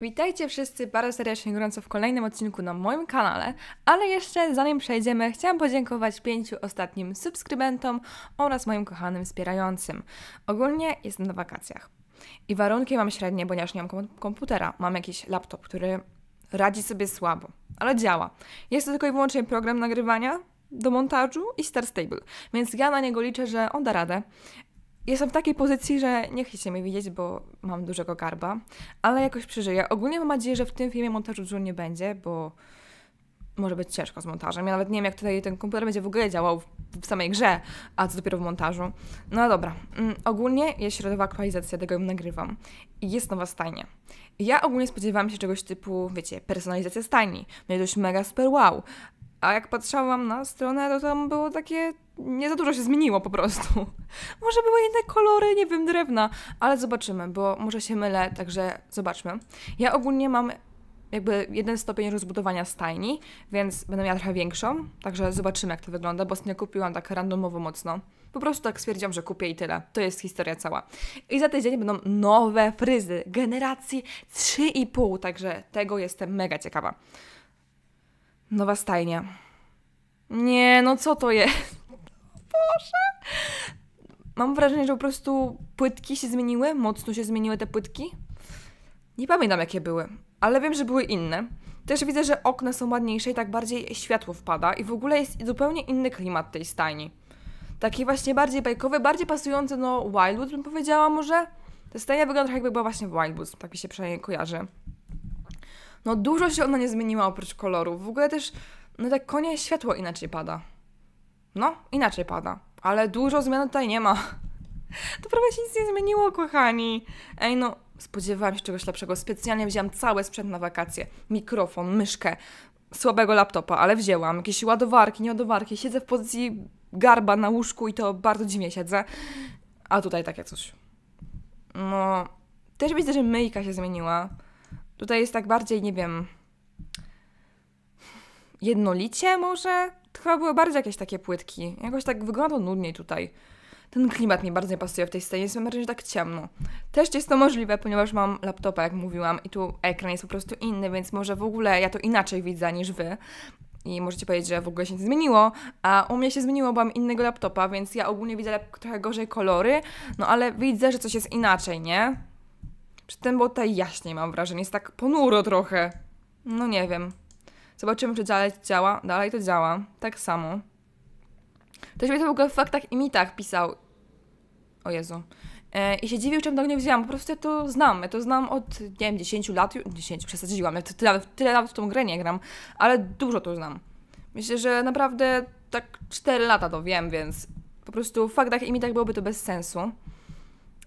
Witajcie wszyscy bardzo serdecznie gorąco w kolejnym odcinku na moim kanale, ale jeszcze zanim przejdziemy, chciałam podziękować pięciu ostatnim subskrybentom oraz moim kochanym wspierającym. Ogólnie jestem na wakacjach i warunki mam średnie, ponieważ nie mam komputera, mam jakiś laptop, który radzi sobie słabo, ale działa. Jest to tylko i wyłącznie program nagrywania, do montażu i Star Stable, więc ja na niego liczę, że on da radę jestem w takiej pozycji, że nie chcecie mnie widzieć, bo mam dużego garba, ale jakoś przeżyję. Ogólnie mam nadzieję, że w tym filmie montażu dużo nie będzie, bo może być ciężko z montażem. Ja nawet nie wiem, jak tutaj ten komputer będzie w ogóle działał w samej grze, a co dopiero w montażu. No dobra, mm, ogólnie jest środowa aktualizacja, tego ją nagrywam. I jest nowa stajnia. Ja ogólnie spodziewałam się czegoś typu, wiecie, personalizacja stajni. Będzie no dość mega super wow. A jak patrzyłam na stronę, to tam było takie nie za dużo się zmieniło po prostu. Może były inne kolory, nie wiem, drewna, ale zobaczymy, bo może się mylę, także zobaczmy. Ja ogólnie mam jakby jeden stopień rozbudowania stajni, więc będę miała trochę większą, także zobaczymy jak to wygląda, bo nie kupiłam tak randomowo mocno. Po prostu tak stwierdziłam, że kupię i tyle. To jest historia cała. I za tydzień będą nowe fryzy generacji 3,5, także tego jestem mega ciekawa. Nowa stajnia. Nie, no co to jest? Boże! Mam wrażenie, że po prostu płytki się zmieniły, mocno się zmieniły te płytki. Nie pamiętam jakie były, ale wiem, że były inne. Też widzę, że okna są ładniejsze i tak bardziej światło wpada i w ogóle jest zupełnie inny klimat tej stajni. Taki właśnie bardziej bajkowy, bardziej pasujący no Wildwood. bym powiedziała może. Ta stajnia wygląda trochę jakby była właśnie w Wildwood, tak mi się przynajmniej kojarzy. No dużo się ona nie zmieniła oprócz kolorów. W ogóle też, no tak konie światło inaczej pada. No, inaczej pada. Ale dużo zmian tutaj nie ma. To prawie się nic nie zmieniło, kochani. Ej, no, spodziewałam się czegoś lepszego. Specjalnie wzięłam cały sprzęt na wakacje. Mikrofon, myszkę, słabego laptopa, ale wzięłam. Jakieś ładowarki, nieładowarki. Siedzę w pozycji garba na łóżku i to bardzo dziwnie siedzę. A tutaj takie coś. No, też widzę, że myjka się zmieniła. Tutaj jest tak bardziej, nie wiem, jednolicie może? to chyba były bardziej jakieś takie płytki. Jakoś tak wygląda nudniej tutaj. Ten klimat mi bardzo nie pasuje w tej scenie, jest wręcz tak ciemno. Też jest to możliwe, ponieważ mam laptopa, jak mówiłam, i tu ekran jest po prostu inny, więc może w ogóle ja to inaczej widzę niż wy. I możecie powiedzieć, że w ogóle się nie zmieniło, a u mnie się zmieniło, bo mam innego laptopa, więc ja ogólnie widzę trochę gorzej kolory, no ale widzę, że coś jest inaczej, nie? Przy tym bo tutaj jaśniej, mam wrażenie, jest tak ponuro trochę. No nie wiem. Zobaczymy, czy dalej działa. Dalej to działa. Tak samo. Ktoś mi to w ogóle w faktach i mitach pisał. O Jezu. E, I się dziwił, czemu do nie wzięłam. Po prostu ja to znam. Ja to znam od, nie wiem, 10 lat. 10, przesadziłam. Ja tyle, tyle lat w tą grę nie gram. Ale dużo to znam. Myślę, że naprawdę tak 4 lata to wiem, więc po prostu w faktach i mitach byłoby to bez sensu.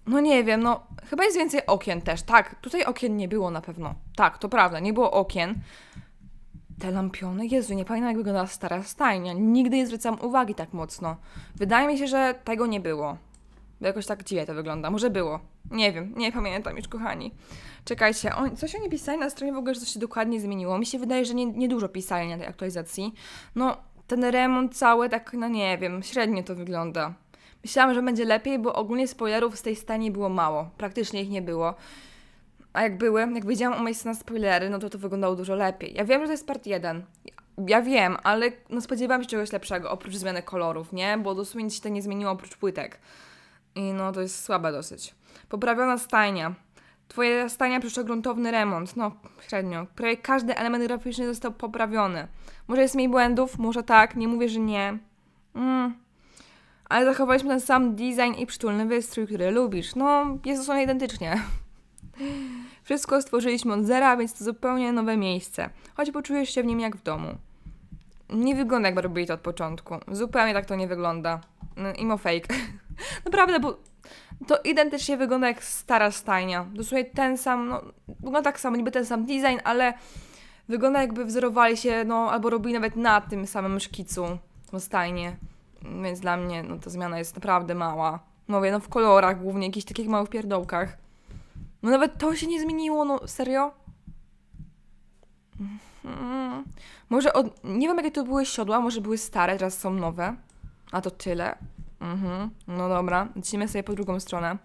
No nie wiem, no chyba jest więcej okien też. Tak, tutaj okien nie było na pewno. Tak, to prawda, nie było okien te lampiony, Jezu, nie pamiętam jak wyglądała stara stajnia. Nigdy nie zwracam uwagi tak mocno. Wydaje mi się, że tego nie było. jakoś tak dziwnie to wygląda. Może było. Nie wiem, nie pamiętam już, kochani. Czekajcie, co coś oni pisali na stronie w ogóle, że coś się dokładnie zmieniło. Mi się wydaje, że niedużo nie, dużo pisali na tej aktualizacji. No, ten remont cały tak, no nie wiem, średnio to wygląda. Myślałam, że będzie lepiej, bo ogólnie spoilerów z tej stajni było mało. Praktycznie ich nie było. A jak były, jak wiedziałam o miejscu na spoilery, no to to wyglądało dużo lepiej. Ja wiem, że to jest part 1. Ja wiem, ale no spodziewałam się czegoś lepszego, oprócz zmiany kolorów, nie? Bo dosłownie nic się nie zmieniło oprócz płytek. I no to jest słabe dosyć. Poprawiona stajnia. Twoje stania przeszła gruntowny remont. No, średnio. Prawie każdy element graficzny został poprawiony. Może jest mniej błędów, może tak, nie mówię, że nie. Mm. Ale zachowaliśmy ten sam design i przytulny wystrój, który lubisz. No, jest dosłownie identycznie. Wszystko stworzyliśmy od zera, więc to zupełnie nowe miejsce, choć poczujesz się w nim jak w domu. Nie wygląda jakby robili to od początku. Zupełnie tak to nie wygląda. No, imo fake. Naprawdę, bo to identycznie wygląda jak stara stajnia. Dosłownie ten sam, no, wygląda tak samo, niby ten sam design, ale wygląda jakby wzorowali się, no, albo robili nawet na tym samym szkicu tą stajnię. Więc dla mnie, no, ta zmiana jest naprawdę mała. Mówię, no, w kolorach głównie, jakichś takich małych pierdołkach. No nawet to się nie zmieniło, no serio? Hmm. Może od... Nie wiem, jakie to były siodła, może były stare, teraz są nowe. A to tyle. Mhm. No dobra, lecimy sobie po drugą stronę.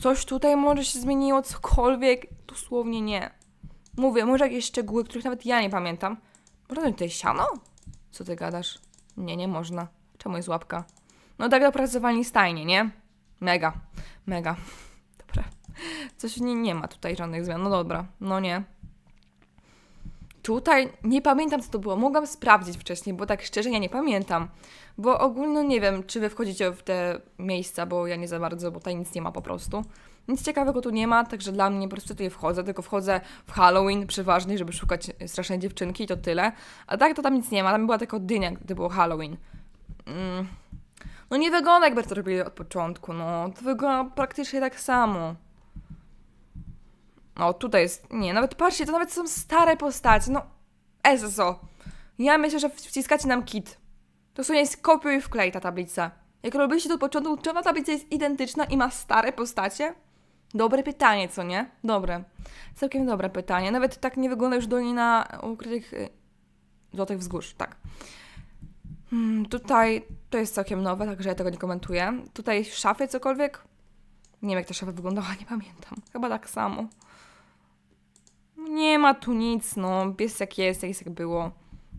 Coś tutaj może się zmieniło, cokolwiek. Dosłownie nie. Mówię, może jakieś szczegóły, których nawet ja nie pamiętam. Można dać tutaj siano? Co ty gadasz? Nie, nie można. Czemu jest łapka? No tak dopracowali stajnie, nie? Mega. Mega. Coś nie, nie ma tutaj żadnych zmian. No dobra, no nie. Tutaj nie pamiętam, co to było. Mogłam sprawdzić wcześniej, bo tak szczerze ja nie pamiętam. Bo ogólnie nie wiem, czy wy wchodzicie w te miejsca, bo ja nie za bardzo, bo tutaj nic nie ma po prostu. Nic ciekawego tu nie ma, także dla mnie po prostu tutaj wchodzę, tylko wchodzę w Halloween przeważnie, żeby szukać strasznej dziewczynki i to tyle. A tak to tam nic nie ma, tam była tylko dynia, gdy było Halloween. Mm. No nie wygląda jakby to robili od początku, no. To wygląda praktycznie tak samo. O, no, tutaj jest. Nie, nawet patrzcie, to nawet są stare postacie. No, ESO. Ja myślę, że wciskacie nam kit. To są jest kopiuj i wklej ta tablica. Jak robiliście to od początku, czy ta tablica jest identyczna i ma stare postacie? Dobre pytanie, co nie? Dobre. Całkiem dobre pytanie. Nawet tak nie wygląda już dolina ukrytych y, złotych wzgórz, tak. Hmm, tutaj to jest całkiem nowe, także ja tego nie komentuję. Tutaj w szafie cokolwiek? Nie wiem, jak ta szafa wyglądała, nie pamiętam. Chyba tak samo nie ma tu nic, no. Jest jak jest, jest jak było.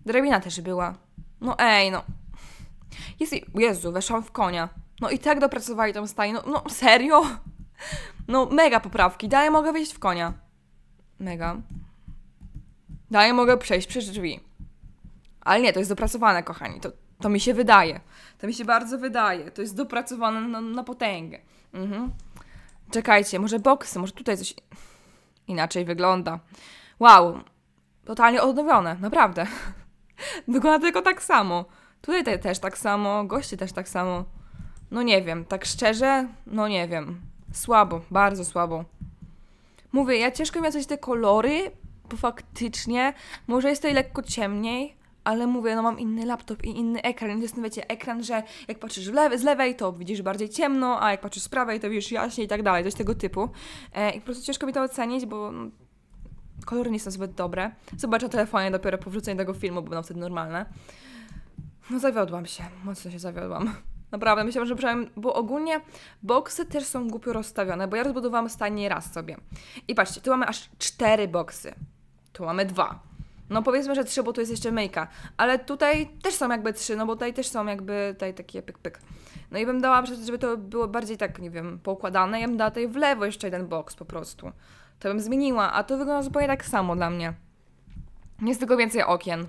Drabina też była. No ej, no. Jest, Jezu, weszłam w konia. No i tak dopracowali tą stajnię. No, no serio? No mega poprawki. Dalej mogę wejść w konia. Mega. Dalej mogę przejść przez drzwi. Ale nie, to jest dopracowane, kochani. To, to mi się wydaje. To mi się bardzo wydaje. To jest dopracowane na, na potęgę. Mhm. Czekajcie, może boksy, może tutaj coś inaczej wygląda. Wow, totalnie odnowione, naprawdę. Wygląda tylko tak samo. Tutaj też tak samo, goście też tak samo. No nie wiem, tak szczerze, no nie wiem. Słabo, bardzo słabo. Mówię, ja ciężko mi ocenić te kolory, bo faktycznie może jest tutaj lekko ciemniej, ale mówię, no mam inny laptop i inny ekran. To jest, wiecie, ekran, że jak patrzysz lewe, z lewej, to widzisz bardziej ciemno, a jak patrzysz z prawej, to widzisz jaśniej i tak dalej, coś tego typu. E, I po prostu ciężko mi to ocenić, bo kolory nie są zbyt dobre. Zobaczę telefonie dopiero po wrzuceniu tego filmu, bo będą wtedy normalne. No zawiodłam się, mocno się zawiodłam. Naprawdę, myślałam, że przynajmniej, bo ogólnie boksy też są głupio rozstawione, bo ja rozbudowałam stanie raz sobie. I patrzcie, tu mamy aż cztery boksy. Tu mamy dwa. No powiedzmy, że trzy, bo tu jest jeszcze myjka. Ale tutaj też są jakby trzy, no bo tutaj też są jakby tutaj takie pyk-pyk. No i bym dała, żeby to było bardziej tak, nie wiem, poukładane, ja bym dała tutaj w lewo jeszcze jeden boks po prostu to bym zmieniła, a to wygląda zupełnie tak samo dla mnie. Jest tylko więcej okien.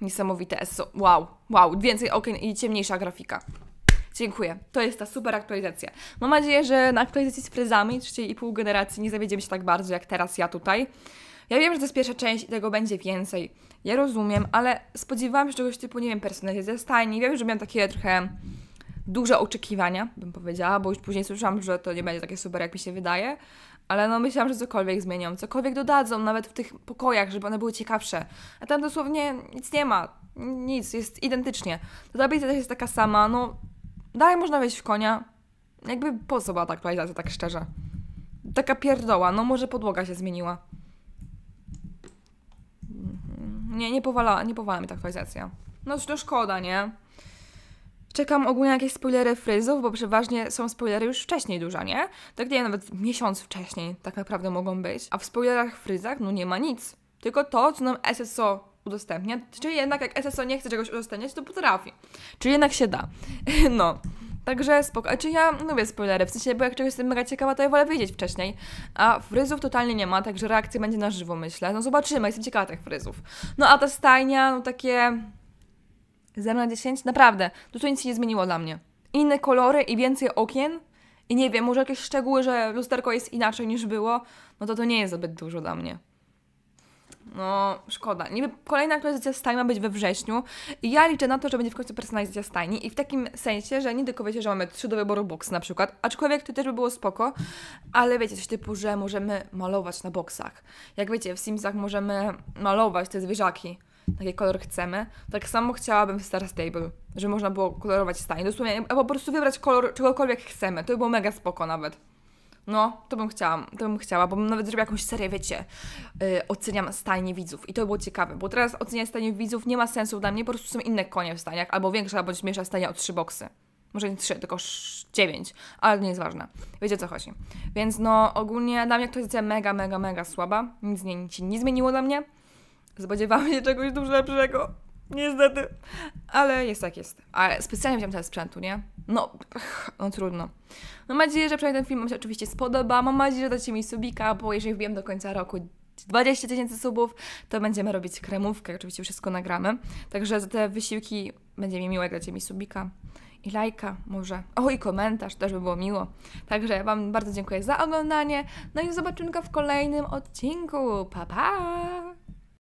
Niesamowite SO. Wow, wow, więcej okien i ciemniejsza grafika. Dziękuję. To jest ta super aktualizacja. Mam nadzieję, że na aktualizacji z frezami i pół generacji nie zawiedziemy się tak bardzo jak teraz ja tutaj. Ja wiem, że to jest pierwsza część i tego będzie więcej. Ja rozumiem, ale spodziewałam się czegoś typu, nie wiem, personalizacji ze stajni. Wiem, że miałam takie trochę duże oczekiwania, bym powiedziała, bo już później słyszałam, że to nie będzie takie super, jak mi się wydaje, ale no myślałam, że cokolwiek zmienią, cokolwiek dodadzą, nawet w tych pokojach, żeby one były ciekawsze. A tam dosłownie nic nie ma, nic, jest identycznie. Ta tablica też jest taka sama, no dalej można wejść w konia. Jakby po co była ta aktualizacja, tak szczerze? Taka pierdoła, no może podłoga się zmieniła. Mhm. Nie, nie powala, nie powala mi ta aktualizacja. No, no szkoda, nie? Czekam ogólnie na jakieś spoilery fryzów, bo przeważnie są spoilery już wcześniej dużo, nie? Tak nie, nawet miesiąc wcześniej tak naprawdę mogą być. A w spoilerach fryzach no nie ma nic. Tylko to, co nam SSO udostępnia. Czyli jednak jak SSO nie chce czegoś udostępniać, to potrafi. Czyli jednak się da. No. Także spoko. Czy ja mówię spoilery, w sensie, bo jak czegoś jestem mega ciekawa, to ja wolę wiedzieć wcześniej. A fryzów totalnie nie ma, także reakcja będzie na żywo, myślę. No zobaczymy, jestem ciekawa tych fryzów. No a ta stajnia, no takie 0 na 10? Naprawdę, tu nic się nie zmieniło dla mnie. Inne kolory i więcej okien? I nie wiem, może jakieś szczegóły, że lusterko jest inaczej niż było? No to to nie jest zbyt dużo dla mnie. No, szkoda. Niby kolejna aktualizacja stajni ma być we wrześniu i ja liczę na to, że będzie w końcu personalizacja stajni i w takim sensie, że nie tylko wiecie, że mamy trzy do wyboru boksy na przykład, aczkolwiek to też by było spoko, ale wiecie, coś typu, że możemy malować na boksach. Jak wiecie, w Simsach możemy malować te zwierzaki, taki kolor chcemy. Tak samo chciałabym w Star Stable, że można było kolorować stanie. Dosłownie, po prostu wybrać kolor czegokolwiek chcemy. To by było mega spoko nawet. No, to bym chciała, to bym chciała, bo bym nawet zrobiła jakąś serię, wiecie, yy, oceniam stajnie widzów i to by było ciekawe, bo teraz oceniać stajnie widzów nie ma sensu dla mnie, po prostu są inne konie w staniach, albo większa, albo mniejsza stania o trzy boksy. Może nie trzy, tylko dziewięć, ale nie jest ważne. Wiecie o co chodzi. Więc no, ogólnie dla mnie aktualizacja mega, mega, mega słaba, nic nie, nic nie zmieniło dla mnie. Spodziewałam się czegoś dużo lepszego. Niestety. Ale jest tak jest. Ale specjalnie wziąłem tyle sprzętu, nie? No, no trudno. No mam nadzieję, że przynajmniej ten film Wam się oczywiście spodoba. Mam nadzieję, że dacie mi subika, bo jeżeli wbiję do końca roku 20 tysięcy subów, to będziemy robić kremówkę. Oczywiście wszystko nagramy. Także za te wysiłki będzie mi miło, jak dacie mi subika i lajka może. O, i komentarz, też by było miło. Także Wam bardzo dziękuję za oglądanie. No i go w kolejnym odcinku. Pa, pa!